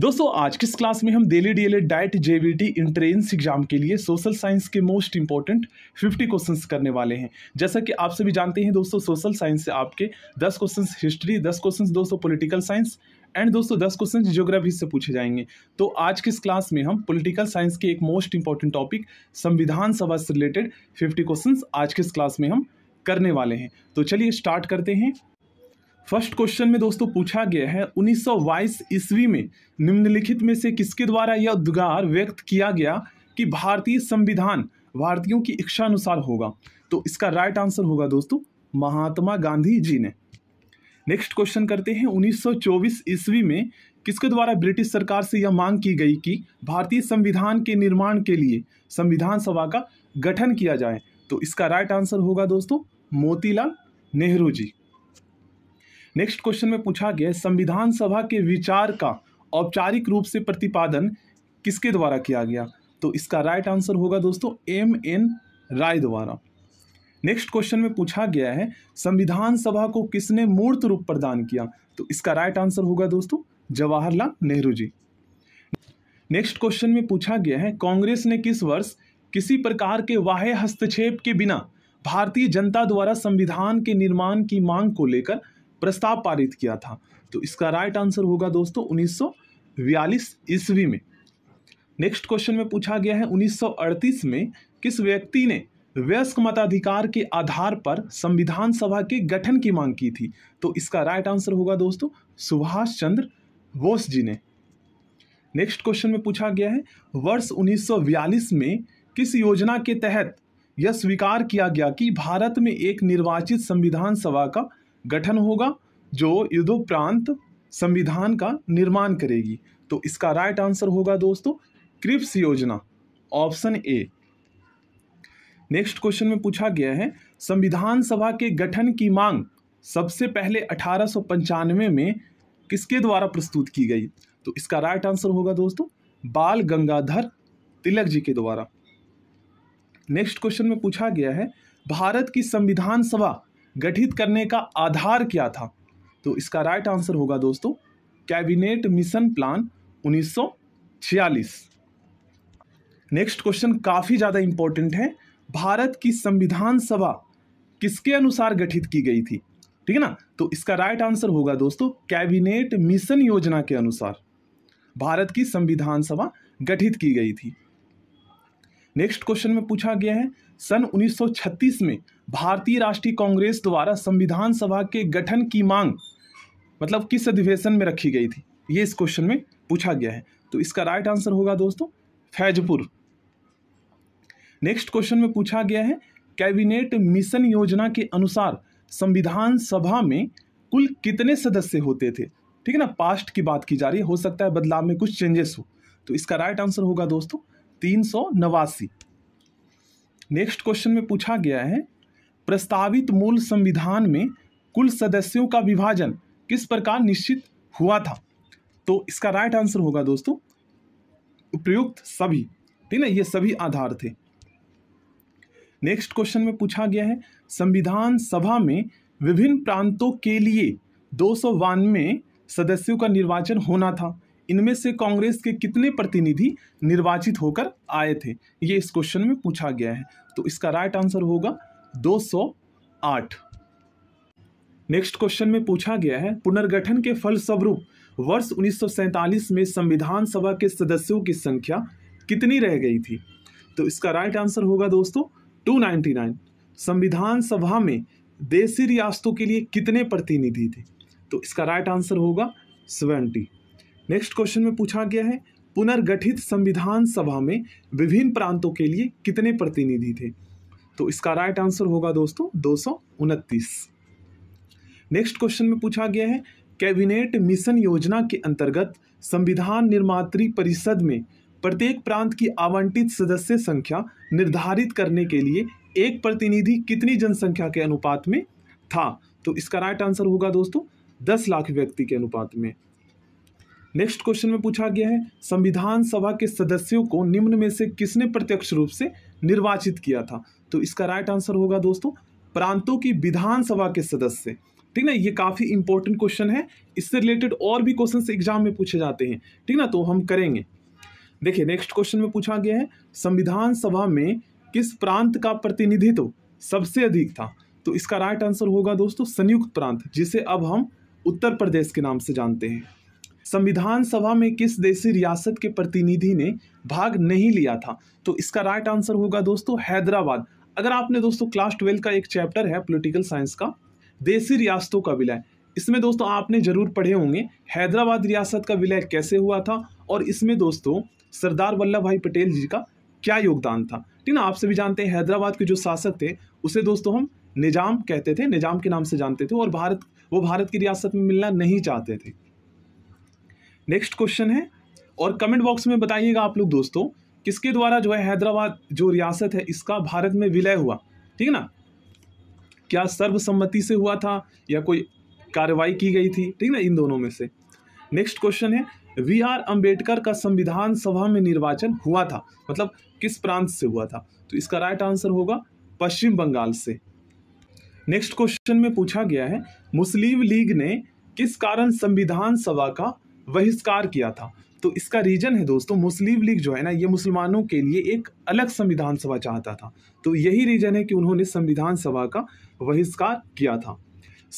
दोस्तों आज किस क्लास में हम Delhi DElEd DIET JBT entrance exam के लिए सोशल साइंस के मोस्ट इंपॉर्टेंट 50 क्वेश्चंस करने वाले हैं जैसा कि आप सभी जानते हैं दोस्तों सोशल साइंस से आपके 10 क्वेश्चंस हिस्ट्री 10 क्वेश्चंस दोस्तों पॉलिटिकल साइंस एंड दोस्तों दस क्वेश्चन जियोग्राफी से पूछे जाएंगे तो आज किस क्लास में हम पोलिटिकल साइंस के एक मोस्ट इंपॉर्टेंट टॉपिक संविधान सभा से रिलेटेड फिफ्टी क्वेश्चन आज किस क्लास में हम करने वाले हैं तो चलिए स्टार्ट करते हैं फर्स्ट क्वेश्चन में दोस्तों पूछा गया है उन्नीस ईस्वी में निम्नलिखित में से किसके द्वारा यह उद्गार व्यक्त किया गया कि भारतीय संविधान भारतीयों की इच्छानुसार होगा तो इसका राइट आंसर होगा दोस्तों महात्मा गांधी जी ने नेक्स्ट क्वेश्चन करते हैं 1924 ईस्वी में किसके द्वारा ब्रिटिश सरकार से यह मांग की गई कि भारतीय संविधान के निर्माण के लिए संविधान सभा का गठन किया जाए तो इसका राइट आंसर होगा दोस्तों मोतीलाल नेहरू जी नेक्स्ट क्वेश्चन में पूछा गया संविधान सभा के विचार का औपचारिक रूप से प्रतिपादन किसके द्वारा किया गया तो इसका राइट आंसर होगा दोस्तों एम एन राय द्वारा नेक्स्ट क्वेश्चन में पूछा गया है संविधान सभा को किसने मूर्त रूप प्रदान किया तो इसका राइट आंसर होगा दोस्तों जवाहरलाल नेहरू जी नेक्स्ट क्वेश्चन में पूछा गया है कांग्रेस ने किस वर्ष किसी प्रकार के वाह्य हस्तक्षेप के बिना भारतीय जनता द्वारा संविधान के निर्माण की मांग को लेकर प्रस्ताव पारित किया था तो इसका राइट आंसर होगा दोस्तों उन्नीस ईस्वी में नेक्स्ट क्वेश्चन में पूछा गया है 1938 में किस व्यक्ति ने वयस्क मताधिकार के आधार पर संविधान सभा के गठन की मांग की थी तो इसका राइट आंसर होगा दोस्तों सुभाष चंद्र बोस जी ने नेक्स्ट क्वेश्चन में पूछा गया है वर्ष 1942 में किस योजना के तहत यह स्वीकार किया गया कि भारत में एक निर्वाचित संविधान सभा का गठन होगा जो युद्धोपरांत संविधान का निर्माण करेगी तो इसका राइट आंसर होगा दोस्तों क्रिप्स योजना ऑप्शन ए नेक्स्ट क्वेश्चन में पूछा गया है संविधान सभा के गठन की मांग सबसे पहले अठारह में किसके द्वारा प्रस्तुत की गई तो इसका राइट आंसर होगा दोस्तों बाल गंगाधर तिलक जी के द्वारा नेक्स्ट क्वेश्चन में पूछा गया है भारत की संविधान सभा गठित करने का आधार क्या था तो इसका राइट आंसर होगा दोस्तों cabinet mission plan 1946 next question काफ़ी ज़्यादा इंपॉर्टेंट है भारत की संविधान सभा किसके अनुसार गठित की गई थी ठीक है ना तो इसका राइट आंसर होगा दोस्तों कैबिनेट मिशन योजना के अनुसार भारत की संविधान सभा गठित की गई थी नेक्स्ट क्वेश्चन में पूछा गया है सन 1936 में भारतीय राष्ट्रीय कांग्रेस द्वारा संविधान सभा के गठन की मांग मतलब किस अधिवेशन में रखी गई थी ये इस क्वेश्चन में पूछा गया है तो इसका राइट आंसर होगा दोस्तों फैजपुर नेक्स्ट क्वेश्चन में पूछा गया है कैबिनेट मिशन योजना के अनुसार संविधान सभा में कुल कितने सदस्य होते थे ठीक है ना पास्ट की बात की जा रही है हो सकता है बदलाव में कुछ चेंजेस हो तो इसका राइट आंसर होगा दोस्तों तीन सौ नवासी नेक्स्ट क्वेश्चन में पूछा गया है प्रस्तावित मूल संविधान में कुल सदस्यों का विभाजन किस प्रकार निश्चित हुआ था तो इसका राइट आंसर होगा दोस्तों उपयुक्त सभी ठीक है ये सभी आधार थे नेक्स्ट क्वेश्चन में पूछा गया है संविधान सभा में विभिन्न प्रांतों के लिए दो सदस्यों का निर्वाचन होना था इनमें से कांग्रेस के कितने प्रतिनिधि निर्वाचित होकर आए थे ये इस क्वेश्चन में पूछा गया है तो इसका राइट आंसर होगा 208 नेक्स्ट क्वेश्चन में पूछा गया है पुनर्गठन के फलस्वरूप वर्ष उन्नीस में संविधान सभा के सदस्यों की संख्या कितनी रह गई थी तो इसका राइट आंसर होगा दोस्तों 299 संविधान सभा में देसी रियासतों के लिए कितने प्रतिनिधि थे तो इसका राइट आंसर होगा सेवेंटी नेक्स्ट क्वेश्चन में पूछा गया है पुनर्गठित संविधान सभा में विभिन्न प्रांतों के लिए कितने प्रतिनिधि थे तो इसका राइट आंसर होगा दोस्तों दो नेक्स्ट क्वेश्चन में पूछा गया है कैबिनेट मिशन योजना के अंतर्गत संविधान निर्मात्री परिषद में प्रत्येक प्रांत की आवंटित सदस्य संख्या निर्धारित करने के लिए एक प्रतिनिधि कितनी जनसंख्या के अनुपात में था तो इसका राइट आंसर होगा दोस्तों दस लाख व्यक्ति के अनुपात में नेक्स्ट क्वेश्चन में पूछा गया है संविधान सभा के सदस्यों को निम्न में से किसने प्रत्यक्ष रूप से निर्वाचित किया था तो इसका राइट आंसर होगा दोस्तों प्रांतों की विधानसभा के सदस्य ठीक ना ये काफ़ी इंपॉर्टेंट क्वेश्चन है इससे रिलेटेड और भी क्वेश्चन एग्जाम में पूछे जाते हैं ठीक ना तो हम करेंगे देखिए नेक्स्ट क्वेश्चन में पूछा गया है संविधान सभा में किस प्रांत का प्रतिनिधित्व सबसे अधिक था तो इसका राइट आंसर होगा दोस्तों संयुक्त प्रांत जिसे अब हम उत्तर प्रदेश के नाम से जानते हैं संविधान सभा में किस देशी रियासत के प्रतिनिधि ने भाग नहीं लिया था तो इसका राइट आंसर होगा दोस्तों हैदराबाद अगर आपने दोस्तों क्लास ट्वेल्व का एक चैप्टर है पोलिटिकल साइंस का देसी रियासतों का विलय इसमें दोस्तों आपने जरूर पढ़े होंगे हैदराबाद रियासत का विलय कैसे हुआ था और इसमें दोस्तों सरदार वल्लभ भाई पटेल जी का क्या योगदान था ठीक ना आप सभी जानते हैं हैदराबाद के जो शासक थे उसे दोस्तों हम निजाम कहते थे निजाम के नाम से जानते थे और भारत वो भारत की रियासत में मिलना नहीं चाहते थे नेक्स्ट क्वेश्चन है और कमेंट बॉक्स में बताइएगा आप लोग दोस्तों किसके द्वारा जो है हैदराबाद जो रियासत है इसका भारत में विलय हुआ ठीक है ना क्या सर्वसम्मति से हुआ था या कोई कार्रवाई की गई थी ठीक ना इन दोनों में से नेक्स्ट क्वेश्चन है वी आर अम्बेडकर का संविधान सभा में निर्वाचन हुआ था मतलब किस प्रांत से हुआ था तो इसका राइट आंसर होगा पश्चिम बंगाल से नेक्स्ट क्वेश्चन में पूछा गया है मुस्लिम लीग ने किस कारण संविधान सभा का बहिष्कार किया था तो इसका रीज़न है दोस्तों मुस्लिम लीग जो है ना ये मुसलमानों के लिए एक अलग संविधान सभा चाहता था तो यही रीज़न है कि उन्होंने संविधान सभा का बहिष्कार किया था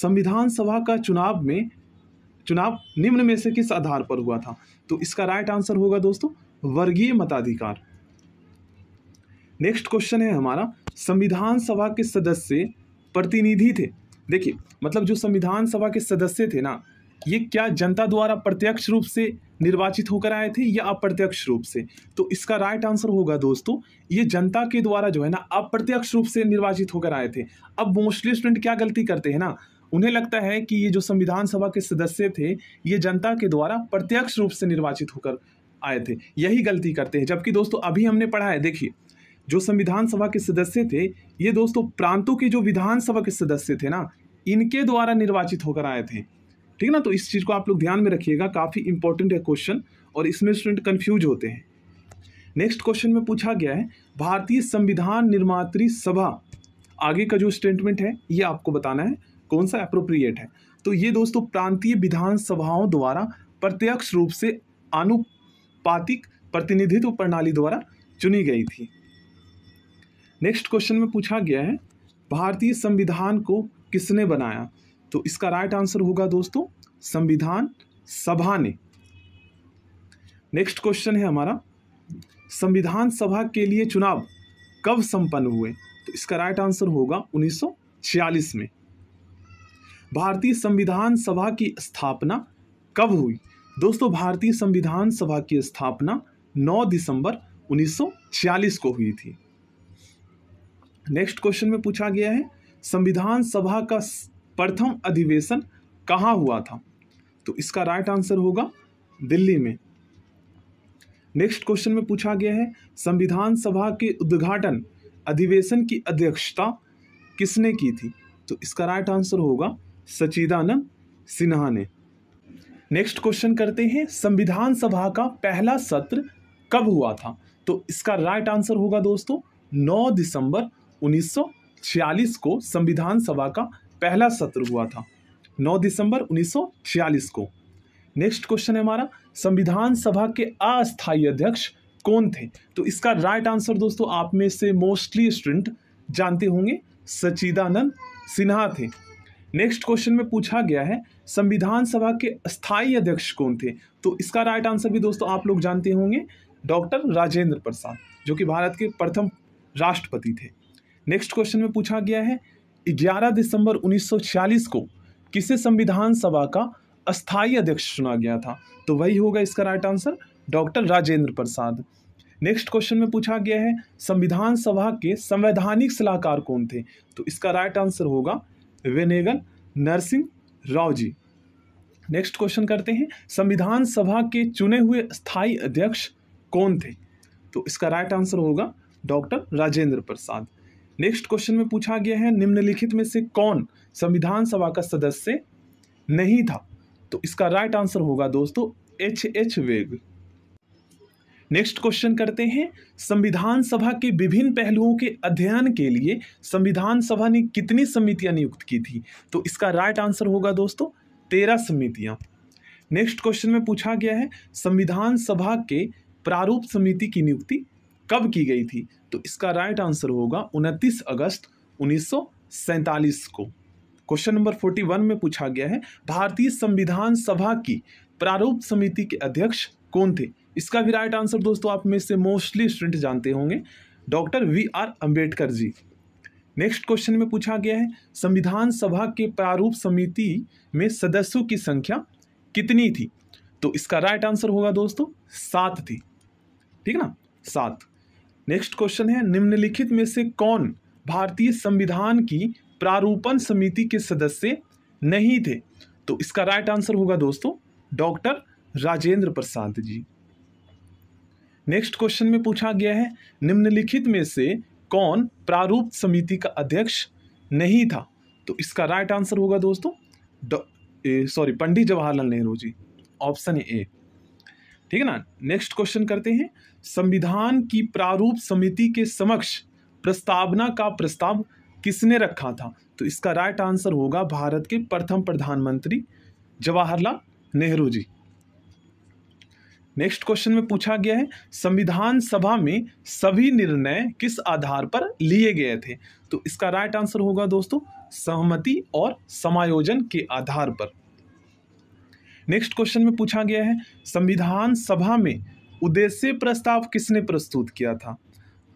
संविधान सभा का चुनाव में चुनाव निम्न में से किस आधार पर हुआ था तो इसका राइट आंसर होगा दोस्तों वर्गीय मताधिकार नेक्स्ट क्वेश्चन है हमारा संविधान सभा के सदस्य प्रतिनिधि थे देखिए मतलब जो संविधान सभा के सदस्य थे ना ये क्या जनता द्वारा प्रत्यक्ष रूप से निर्वाचित होकर आए थे या अप्रत्यक्ष रूप से तो इसका राइट आंसर होगा दोस्तों ये जनता के द्वारा जो है ना अप्रत्यक्ष रूप से निर्वाचित होकर आए थे अब मोस्टली स्टूडेंट क्या गलती करते हैं ना उन्हें लगता है कि ये जो संविधान सभा के सदस्य थे ये जनता के द्वारा प्रत्यक्ष रूप से निर्वाचित होकर आए थे यही गलती करते हैं जबकि दोस्तों अभी हमने पढ़ा है देखिए जो संविधान सभा के सदस्य थे ये दोस्तों प्रांतों के जो विधानसभा के सदस्य थे ना इनके द्वारा निर्वाचित होकर आए थे ठीक है ना तो इस चीज़ को आप लोग ध्यान में रखिएगा काफ़ी इंपॉर्टेंट है क्वेश्चन और इसमें स्टूडेंट कन्फ्यूज होते हैं नेक्स्ट क्वेश्चन में पूछा गया है भारतीय संविधान निर्मात्री सभा आगे का जो स्टेटमेंट है ये आपको बताना है कौन सा अप्रोप्रिएट है तो ये दोस्तों प्रांतीय विधानसभाओं द्वारा प्रत्यक्ष रूप से अनुपातिक प्रतिनिधित्व प्रणाली द्वारा चुनी गई थी नेक्स्ट क्वेश्चन में पूछा गया है भारतीय संविधान को किसने बनाया तो इसका राइट आंसर होगा दोस्तों संविधान सभा ने नेक्स्ट क्वेश्चन है हमारा संविधान सभा के लिए चुनाव कब संपन्न हुए तो इसका राइट आंसर होगा 1946 में भारतीय संविधान सभा की स्थापना कब हुई दोस्तों भारतीय संविधान सभा की स्थापना 9 दिसंबर 1946 को हुई थी नेक्स्ट क्वेश्चन में पूछा गया है संविधान सभा का प्रथम अधिवेशन कहाँ हुआ था तो इसका राइट आंसर होगा दिल्ली में नेक्स्ट क्वेश्चन में पूछा गया है संविधान सभा के उद्घाटन अधिवेशन की अध्यक्षता किसने की थी तो इसका राइट आंसर होगा सचिदानंद सिन्हा ने नेक्स्ट क्वेश्चन करते हैं संविधान सभा का पहला सत्र कब हुआ था तो इसका राइट आंसर होगा दोस्तों 9 दिसंबर 1946 को संविधान सभा का पहला सत्र हुआ था 9 दिसंबर 1946 को नेक्स्ट क्वेश्चन है हमारा संविधान सभा के अस्थायी अध्यक्ष कौन थे तो इसका राइट आंसर दोस्तों आप में से मोस्टली स्टूडेंट जानते होंगे सचिदानंद सिन्हा थे नेक्स्ट क्वेश्चन में पूछा गया है संविधान सभा के स्थायी अध्यक्ष कौन थे तो इसका राइट आंसर भी दोस्तों आप लोग जानते होंगे डॉक्टर राजेंद्र प्रसाद जो कि भारत के प्रथम राष्ट्रपति थे नेक्स्ट क्वेश्चन में पूछा गया है 11 दिसंबर 1946 को किसे संविधान सभा का अस्थाई अध्यक्ष चुना गया था तो वही होगा इसका right answer doctor Rajendra Prasad next question में पूछा गया है संविधान सभा के संवैधानिक सलाहकार कौन थे तो इसका राइट आंसर होगा वेनेगल नरसिंह राव जी नेक्स्ट क्वेश्चन करते हैं संविधान सभा के चुने हुए स्थायी अध्यक्ष कौन थे तो इसका राइट आंसर होगा doctor Rajendra Prasad next question में पूछा गया है निम्नलिखित में से कौन संविधान सभा का सदस्य नहीं था तो इसका राइट आंसर होगा दोस्तों एच एच वेग नेक्स्ट क्वेश्चन करते हैं संविधान सभा के विभिन्न पहलुओं के अध्ययन के लिए संविधान सभा ने कितनी समितियां नियुक्त की थी तो इसका राइट आंसर होगा दोस्तों तेरह समितियां नेक्स्ट क्वेश्चन में पूछा गया है संविधान सभा के प्रारूप समिति की नियुक्ति कब की गई थी तो इसका राइट आंसर होगा उनतीस अगस्त उन्नीस को क्वेश्चन नंबर फोर्टी वन में पूछा गया है भारतीय संविधान सभा की प्रारूप समिति के अध्यक्ष कौन थे इसका भी राइट आंसर दोस्तों आप में से मोस्टली स्टूडेंट जानते होंगे doctor B R Ambedkar ji next question में पूछा गया है संविधान सभा के प्रारूप समिति में सदस्यों की संख्या कितनी थी तो इसका राइट आंसर होगा दोस्तों सात थी ठीक ना सात नेक्स्ट क्वेश्चन है निम्नलिखित में से कौन भारतीय संविधान की प्रारूपण समिति के सदस्य नहीं थे तो इसका राइट आंसर होगा दोस्तों doctor Rajendra Prasad ji next question में पूछा गया है निम्नलिखित में से कौन प्रारूप समिति का अध्यक्ष नहीं था तो इसका राइट आंसर होगा दोस्तों sorry Pandit Jawaharlal Nehru ji option A ठीक है ना नेक्स्ट क्वेश्चन करते हैं संविधान की प्रारूप समिति के समक्ष प्रस्तावना का प्रस्ताव किसने रखा था तो इसका राइट आंसर होगा भारत के प्रथम प्रधानमंत्री जवाहरलाल नेहरू जी नेक्स्ट क्वेश्चन में पूछा गया है संविधान सभा में सभी निर्णय किस आधार पर लिए गए थे तो इसका राइट आंसर होगा दोस्तों सहमति और समायोजन के आधार पर नेक्स्ट क्वेश्चन में पूछा गया है संविधान सभा में उद्देश्य प्रस्ताव किसने प्रस्तुत किया था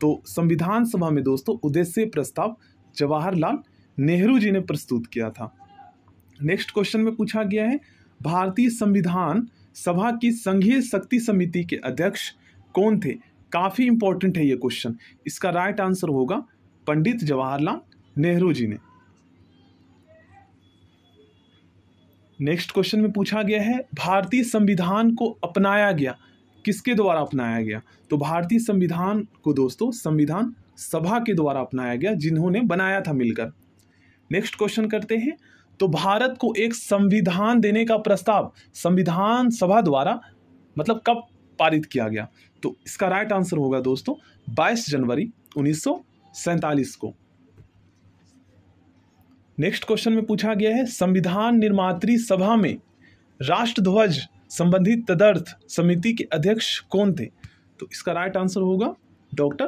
तो संविधान सभा में दोस्तों उद्देश्य प्रस्ताव जवाहरलाल नेहरू जी ने प्रस्तुत किया था नेक्स्ट क्वेश्चन में पूछा गया है भारतीय संविधान सभा की संघीय शक्ति समिति के अध्यक्ष कौन थे काफ़ी इंपॉर्टेंट है ये क्वेश्चन इसका राइट आंसर होगा पंडित जवाहरलाल नेहरू जी ने नेक्स्ट क्वेश्चन में पूछा गया है भारतीय संविधान को अपनाया गया किसके द्वारा अपनाया गया तो भारतीय संविधान को दोस्तों संविधान सभा के द्वारा अपनाया गया जिन्होंने बनाया था मिलकर नेक्स्ट क्वेश्चन करते हैं तो भारत को एक संविधान देने का प्रस्ताव संविधान सभा द्वारा मतलब कब पारित किया गया तो इसका राइट आंसर होगा दोस्तों 22 जनवरी उन्नीस को नेक्स्ट क्वेश्चन में पूछा गया है संविधान निर्मात्री सभा में राष्ट्रध्वज संबंधी तदर्थ समिति के अध्यक्ष कौन थे तो इसका राइट आंसर होगा doctor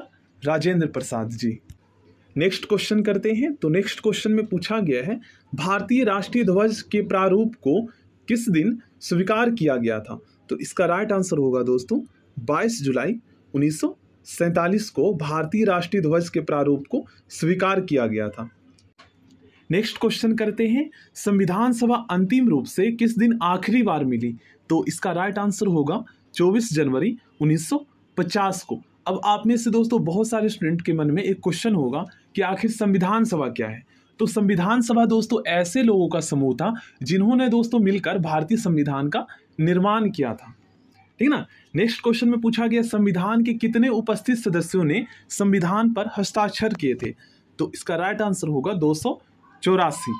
Rajendra Prasad ji next question करते हैं तो नेक्स्ट क्वेश्चन में पूछा गया है भारतीय राष्ट्रीय ध्वज के प्रारूप को किस दिन स्वीकार किया गया था तो इसका राइट आंसर होगा दोस्तों 22 जुलाई उन्नीस को भारतीय राष्ट्रीय ध्वज के प्रारूप को स्वीकार किया गया था नेक्स्ट क्वेश्चन करते हैं संविधान सभा अंतिम रूप से किस दिन आखिरी बार मिली तो इसका राइट आंसर होगा 24 जनवरी 1950 को अब आप में से दोस्तों बहुत सारे स्टूडेंट के मन में एक क्वेश्चन होगा कि आखिर संविधान सभा क्या है तो संविधान सभा दोस्तों ऐसे लोगों का समूह था जिन्होंने दोस्तों मिलकर भारतीय संविधान का निर्माण किया था ठीक ना नेक्स्ट क्वेश्चन में पूछा गया संविधान के कितने उपस्थित सदस्यों ने संविधान पर हस्ताक्षर किए थे तो इसका राइट आंसर होगा दो चौरासी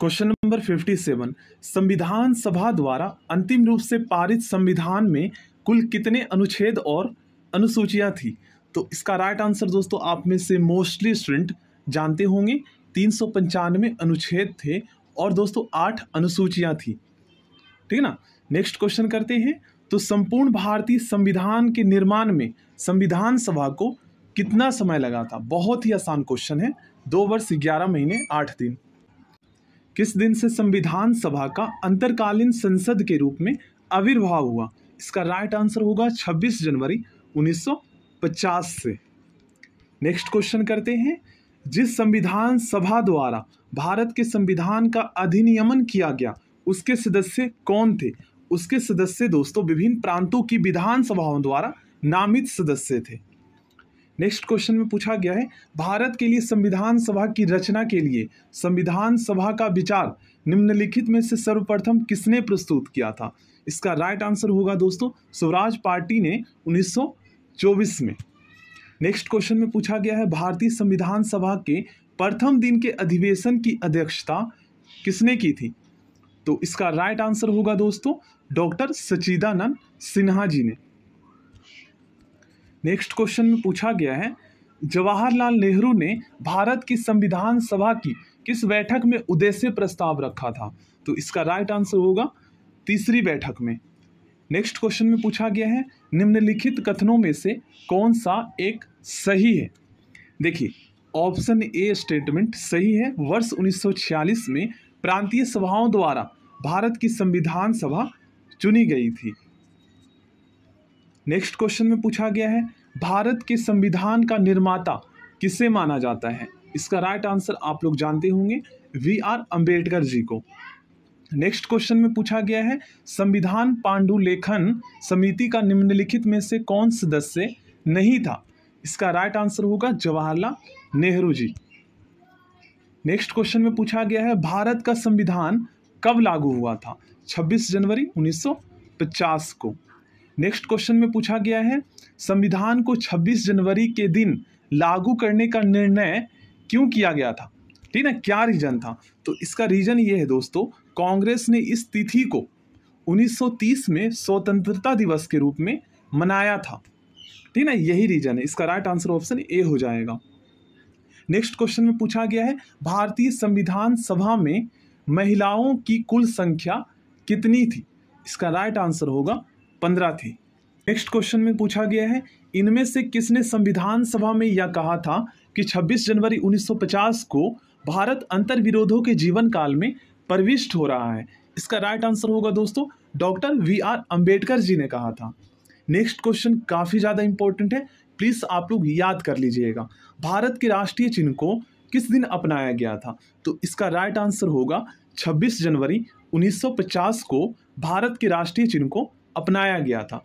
क्वेश्चन नंबर फिफ्टी सेवन संविधान सभा द्वारा अंतिम रूप से पारित संविधान में कुल कितने अनुच्छेद और अनुसूचियां थी तो इसका राइट आंसर दोस्तों आप में से मोस्टली स्टूडेंट जानते होंगे तीन सौ पंचानवे अनुच्छेद थे और दोस्तों आठ अनुसूचियां थी ठीक है ना नेक्स्ट क्वेश्चन करते हैं तो संपूर्ण भारतीय संविधान के निर्माण में संविधान सभा को कितना समय लगा था बहुत ही आसान क्वेश्चन है दो वर्ष ग्यारह महीने आठ दिन किस दिन से संविधान सभा का अंतरकालीन संसद के रूप में आविर्भाव हुआ इसका राइट आंसर होगा 26 जनवरी 1950 से नेक्स्ट क्वेश्चन करते हैं जिस संविधान सभा द्वारा भारत के संविधान का अधिनियमन किया गया उसके सदस्य कौन थे उसके सदस्य दोस्तों विभिन्न प्रांतों की विधानसभाओं द्वारा नामित सदस्य थे नेक्स्ट क्वेश्चन में पूछा गया है भारत के लिए संविधान सभा की रचना के लिए संविधान सभा का विचार निम्नलिखित में से सर्वप्रथम किसने प्रस्तुत किया था इसका राइट आंसर होगा दोस्तों स्वराज पार्टी ने 1924 में नेक्स्ट क्वेश्चन में पूछा गया है भारतीय संविधान सभा के प्रथम दिन के अधिवेशन की अध्यक्षता किसने की थी तो इसका राइट आंसर होगा दोस्तों डॉक्टर सचिदानंद सिन्हा जी ने नेक्स्ट क्वेश्चन में पूछा गया है जवाहरलाल नेहरू ने भारत की संविधान सभा की किस बैठक में उद्देश्य प्रस्ताव रखा था तो इसका राइट आंसर होगा तीसरी बैठक में नेक्स्ट क्वेश्चन में पूछा गया है निम्नलिखित कथनों में से कौन सा एक सही है देखिए ऑप्शन ए स्टेटमेंट सही है वर्ष 1946 में प्रांतीय सभाओं द्वारा भारत की संविधान सभा चुनी गई थी नेक्स्ट क्वेश्चन में पूछा गया है भारत के संविधान का निर्माता किसे माना जाता है इसका राइट आंसर आप लोग जानते होंगे वी आर अम्बेडकर जी को नेक्स्ट क्वेश्चन में पूछा गया है संविधान पांडुलेखन समिति का निम्नलिखित में से कौन सदस्य नहीं था इसका राइट आंसर होगा जवाहरलाल नेहरू जी नेक्स्ट क्वेश्चन में पूछा गया है भारत का संविधान कब लागू हुआ था 26 जनवरी 1950 को नेक्स्ट क्वेश्चन में पूछा गया है संविधान को 26 जनवरी के दिन लागू करने का निर्णय क्यों किया गया था ठीक ना क्या रीजन था तो इसका रीजन ये है दोस्तों कांग्रेस ने इस तिथि को 1930 में स्वतंत्रता दिवस के रूप में मनाया था ठीक ना यही रीजन है इसका राइट आंसर ऑप्शन ए हो जाएगा नेक्स्ट क्वेश्चन में पूछा गया है भारतीय संविधान सभा में महिलाओं की कुल संख्या कितनी थी इसका राइट आंसर होगा पंद्रह थी नेक्स्ट क्वेश्चन में पूछा गया है इनमें से किसने संविधान सभा में यह कहा था कि 26 जनवरी 1950 को भारत विरोधों के जीवन काल में प्रविष्ट हो रहा है इसका राइट आंसर होगा दोस्तों doctor B R Ambedkar ji ने कहा था नेक्स्ट क्वेश्चन काफ़ी ज़्यादा इंपॉर्टेंट है प्लीज़ आप लोग याद कर लीजिएगा भारत के राष्ट्रीय चिन्ह को किस दिन अपनाया गया था तो इसका राइट आंसर होगा 26 जनवरी 1950 को भारत के राष्ट्रीय चिन्ह को अपनाया गया था